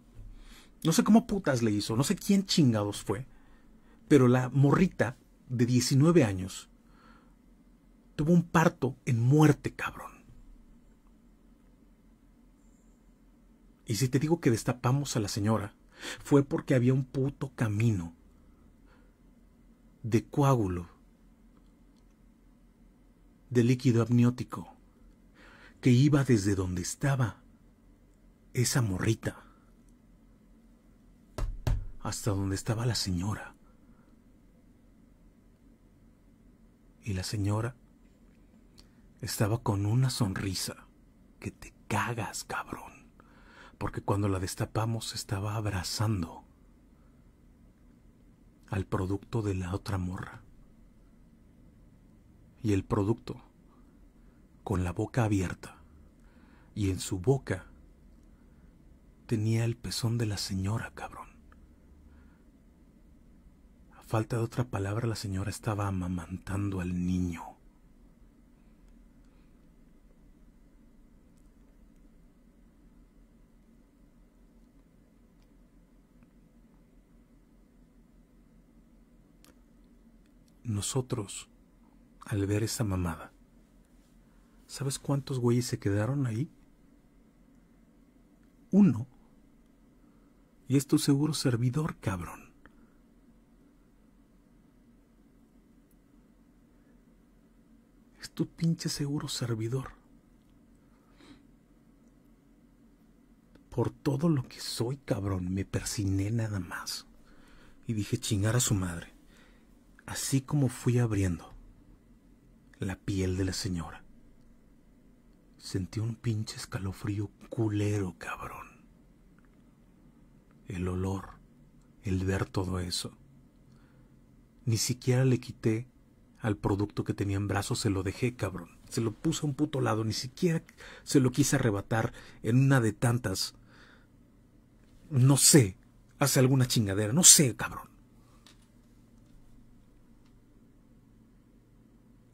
no sé cómo putas le hizo, no sé quién chingados fue, pero la morrita de 19 años tuvo un parto en muerte, cabrón. Y si te digo que destapamos a la señora, fue porque había un puto camino de coágulo, de líquido amniótico, que iba desde donde estaba esa morrita hasta donde estaba la señora. Y la señora estaba con una sonrisa que te cagas, cabrón, porque cuando la destapamos estaba abrazando al producto de la otra morra. Y el producto, con la boca abierta, y en su boca tenía el pezón de la señora, cabrón. A falta de otra palabra, la señora estaba amamantando al niño. nosotros, al ver esa mamada, ¿sabes cuántos güeyes se quedaron ahí? Uno. Y es tu seguro servidor, cabrón. Es tu pinche seguro servidor. Por todo lo que soy, cabrón, me persiné nada más. Y dije chingar a su madre así como fui abriendo la piel de la señora, sentí un pinche escalofrío culero, cabrón. El olor, el ver todo eso. Ni siquiera le quité al producto que tenía en brazos, se lo dejé, cabrón. Se lo puse a un puto lado, ni siquiera se lo quise arrebatar en una de tantas. No sé, hace alguna chingadera, no sé, cabrón.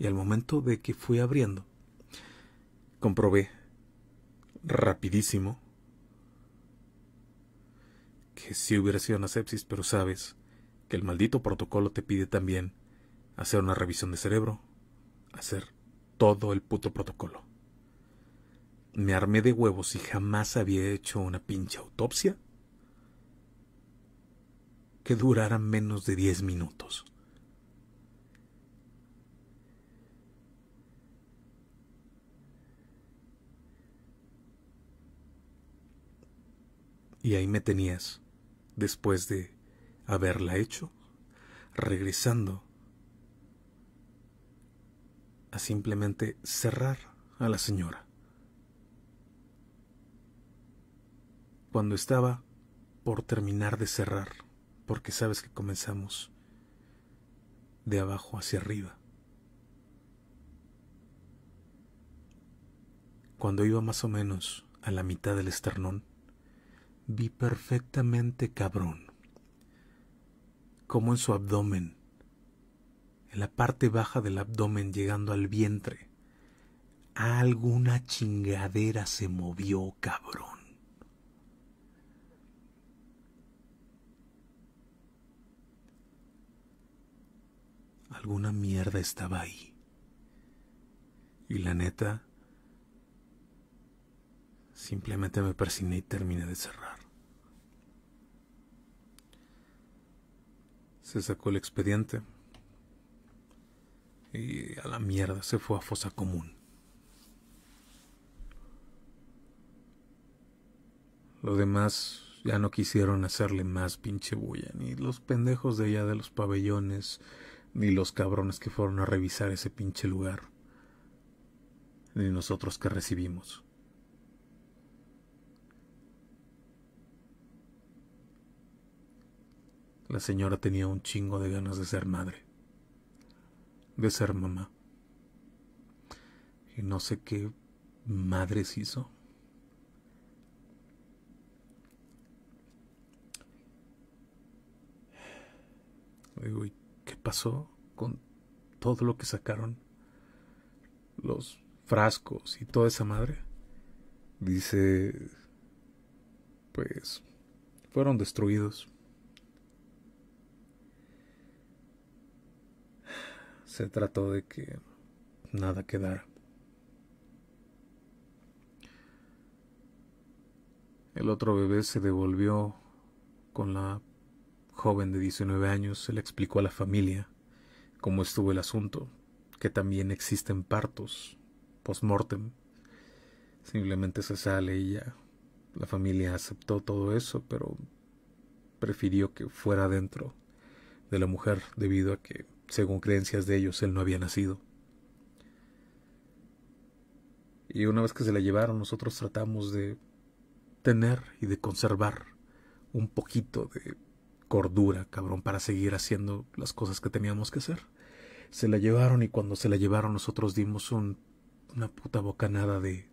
y al momento de que fui abriendo, comprobé rapidísimo que sí hubiera sido una sepsis, pero sabes que el maldito protocolo te pide también hacer una revisión de cerebro, hacer todo el puto protocolo. Me armé de huevos y jamás había hecho una pinche autopsia que durara menos de 10 minutos. Y ahí me tenías, después de haberla hecho, regresando a simplemente cerrar a la señora. Cuando estaba por terminar de cerrar, porque sabes que comenzamos de abajo hacia arriba. Cuando iba más o menos a la mitad del esternón, Vi perfectamente cabrón como en su abdomen, en la parte baja del abdomen llegando al vientre, alguna chingadera se movió cabrón. Alguna mierda estaba ahí. Y la neta, simplemente me persigné y terminé de cerrar. Se sacó el expediente. Y a la mierda se fue a fosa común. Lo demás ya no quisieron hacerle más pinche bulla, ni los pendejos de allá de los pabellones, ni los cabrones que fueron a revisar ese pinche lugar, ni nosotros que recibimos. La señora tenía un chingo de ganas de ser madre, de ser mamá. Y no sé qué madres hizo. Digo, qué pasó con todo lo que sacaron? Los frascos y toda esa madre. Dice, pues, fueron destruidos. se trató de que nada quedara. El otro bebé se devolvió con la joven de 19 años, se le explicó a la familia cómo estuvo el asunto, que también existen partos post-mortem. Simplemente se sale y ya. La familia aceptó todo eso, pero prefirió que fuera dentro de la mujer debido a que según creencias de ellos, él no había nacido. Y una vez que se la llevaron, nosotros tratamos de tener y de conservar un poquito de cordura, cabrón, para seguir haciendo las cosas que teníamos que hacer. Se la llevaron y cuando se la llevaron nosotros dimos un, una puta bocanada de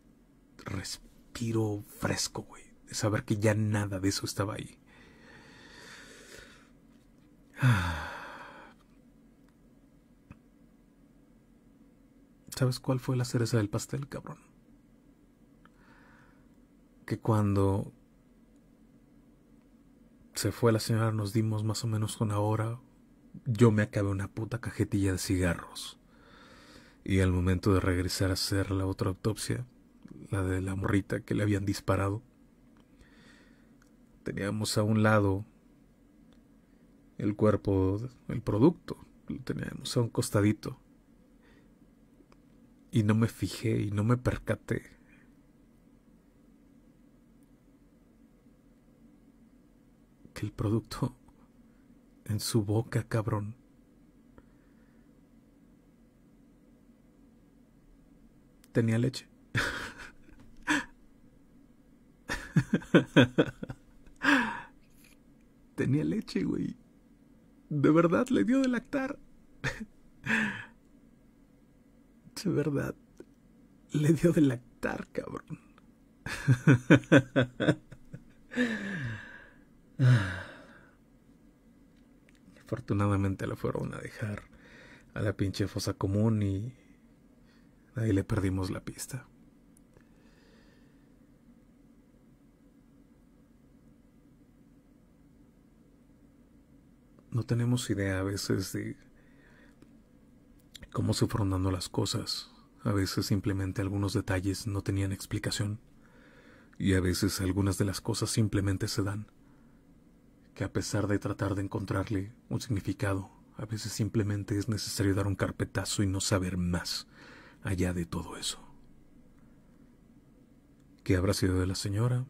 respiro fresco, güey, de saber que ya nada de eso estaba ahí. Ah. ¿Sabes cuál fue la cereza del pastel, cabrón? Que cuando se fue la señora nos dimos más o menos una hora, yo me acabé una puta cajetilla de cigarros. Y al momento de regresar a hacer la otra autopsia, la de la morrita que le habían disparado, teníamos a un lado el cuerpo, el producto, lo teníamos a un costadito y no me fijé y no me percaté. Que el producto en su boca, cabrón. Tenía leche. Tenía leche, güey. De verdad le dio de lactar. De verdad, le dio de lactar, cabrón. Afortunadamente la fueron a dejar a la pinche fosa común y ahí le perdimos la pista. No tenemos idea a veces de cómo se fueron dando las cosas. A veces simplemente algunos detalles no tenían explicación. Y a veces algunas de las cosas simplemente se dan. Que a pesar de tratar de encontrarle un significado, a veces simplemente es necesario dar un carpetazo y no saber más allá de todo eso. ¿Qué habrá sido de la señora?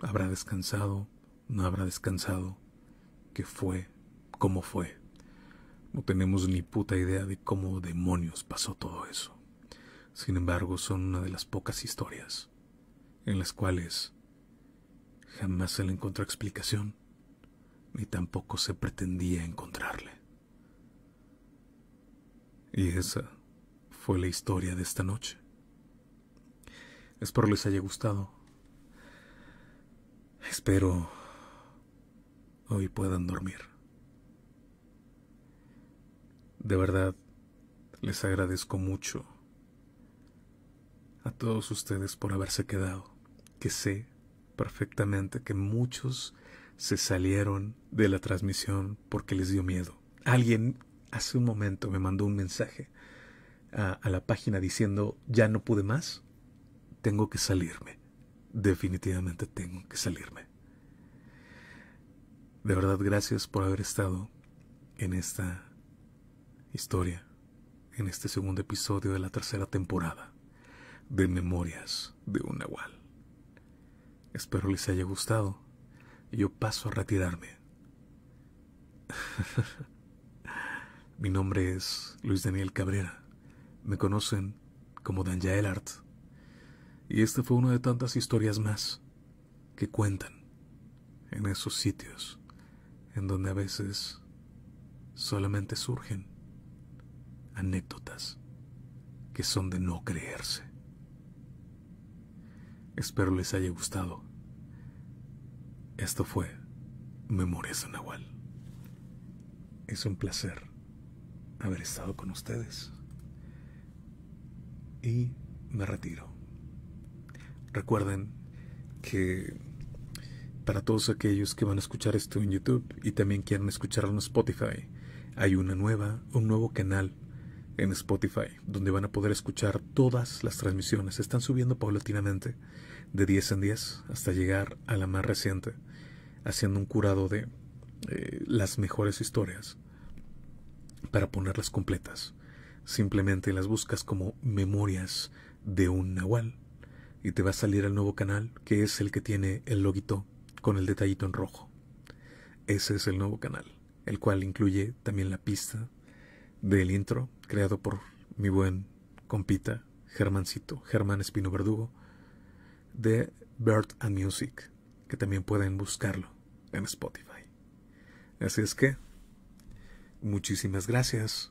¿Habrá descansado? ¿No habrá descansado? ¿Qué fue? ¿Cómo fue? No tenemos ni puta idea de cómo demonios pasó todo eso. Sin embargo, son una de las pocas historias en las cuales jamás se le encontró explicación, ni tampoco se pretendía encontrarle. Y esa fue la historia de esta noche. Espero les haya gustado. Espero hoy puedan dormir. De verdad, les agradezco mucho a todos ustedes por haberse quedado, que sé perfectamente que muchos se salieron de la transmisión porque les dio miedo. Alguien hace un momento me mandó un mensaje a, la página diciendo, ya no pude más, tengo que salirme. Definitivamente tengo que salirme. De verdad, gracias por haber estado en esta historia en este segundo episodio de la tercera temporada de Memorias de un Nahual. Espero les haya gustado y yo paso a retirarme. Mi nombre es Luis Daniel Cabrera. Me conocen como Daniel Art. Y esta fue una de tantas historias más que cuentan en esos sitios en donde a veces solamente surgen anécdotas que son de no creerse. Espero les haya gustado. Esto fue Memoria de Es un placer haber estado con ustedes. Y me retiro. Recuerden que para todos aquellos que van a escuchar esto en YouTube y también quieran escucharlo en Spotify, hay una nueva, un nuevo canal en Spotify, donde van a poder escuchar todas las transmisiones. están subiendo paulatinamente, de 10 en 10, hasta llegar a la más reciente, haciendo un curado de eh, las mejores historias, para ponerlas completas. Simplemente las buscas como memorias de un nahual y te va a salir el nuevo canal, que es el que tiene el loguito con el detallito en rojo. Ese es el nuevo canal, el cual incluye también la pista del intro creado por mi buen compita Germancito, Germán Espino Verdugo, de Bird and Music, que también pueden buscarlo en Spotify. Así es que, muchísimas gracias,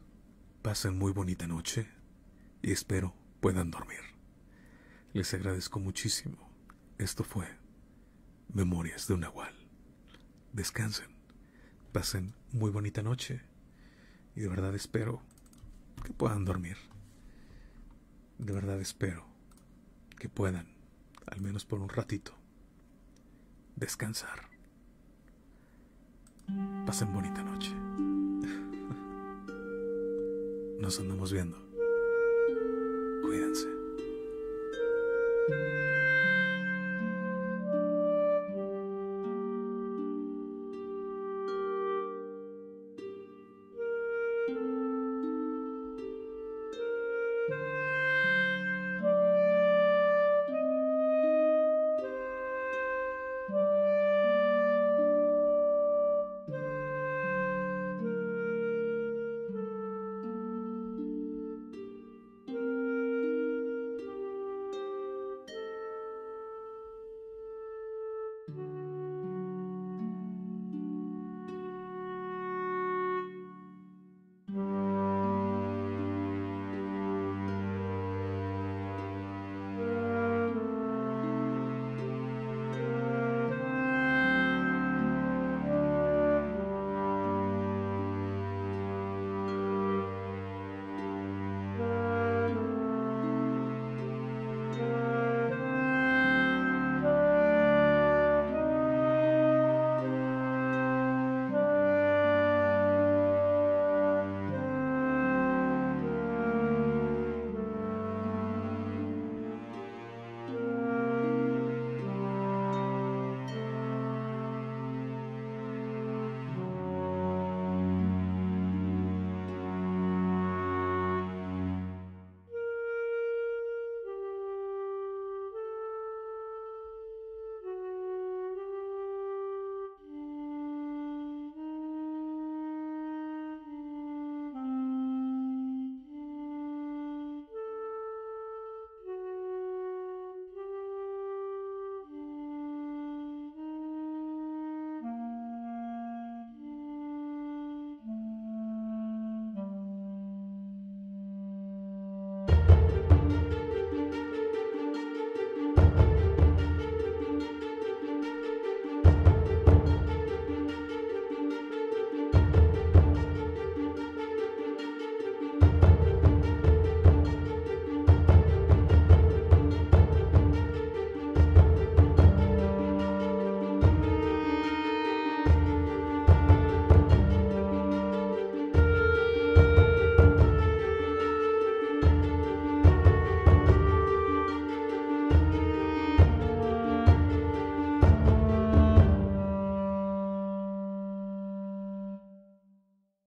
pasen muy bonita noche y espero puedan dormir. Les agradezco muchísimo. Esto fue Memorias de un Nahual. Descansen, pasen muy bonita noche y de verdad espero que puedan dormir. De verdad espero que puedan, al menos por un ratito, descansar. Pasen bonita noche. Nos andamos viendo. Cuídense.